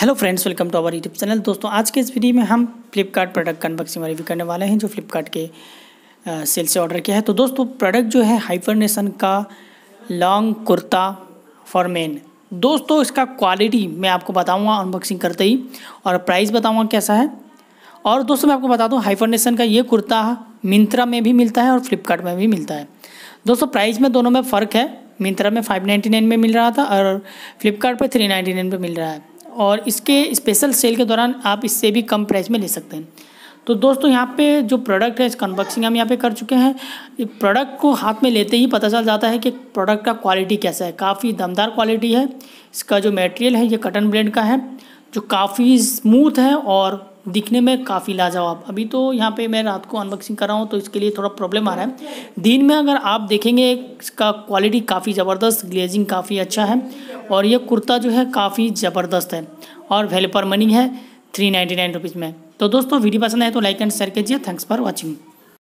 hello friends welcome to our YouTube channel दोस्तों आज के इस वीडियो में हम फ्लिपकार्ट प्रोडक्ट का अनबॉक्सिंग रिव्यू करने वाले हैं जो फ्लिपकार्ट के सेल से ऑर्डर किया है तो दोस्तों प्रोडक्ट जो है हाइफरनेशन का लॉन्ग कुर्ता फॉर मेन दोस्तों इसका क्वालिटी मैं आपको बताऊँगा अनबॉक्सिंग करते ही और प्राइस बताऊँगा कैसा है और दोस्तों मैं आपको बता दूँ हाइफरनेशन का ये कुर्ता मिंत्रा में भी मिलता है और फ्लिपकार्ट में भी मिलता है दोस्तों प्राइस में दोनों में फ़र्क है मिंत्रा में फाइव नाइन्टी नाइन में मिल रहा था और फ्लिपकार्ट थ्री नाइन्टी नाइन मिल रहा है और इसके स्पेशल सेल के दौरान आप इससे भी कम प्राइस में ले सकते हैं तो दोस्तों यहाँ पे जो प्रोडक्ट है इसका अनबॉक्सिंग हम यहाँ पे कर चुके हैं प्रोडक्ट को हाथ में लेते ही पता चल जाता है कि प्रोडक्ट का क्वालिटी कैसा है काफ़ी दमदार क्वालिटी है इसका जो मटेरियल है ये कटन ब्लेंड का है जो काफ़ी स्मूथ है और दिखने में काफ़ी लाजवाब अभी तो यहाँ पे मैं रात को अनबॉक्सिंग कर रहा हूँ तो इसके लिए थोड़ा प्रॉब्लम आ रहा है दिन में अगर आप देखेंगे इसका क्वालिटी काफ़ी ज़बरदस्त ग्लेजिंग काफ़ी अच्छा है और ये कुर्ता जो है काफ़ी ज़बरदस्त है और वैल्यू पर मनी है थ्री नाइन्टी नाइन रुपीज़ में तो दोस्तों वीडियो पसंद आए तो लाइक एंड शेयर कीजिए थैंक्स फॉर वॉचिंग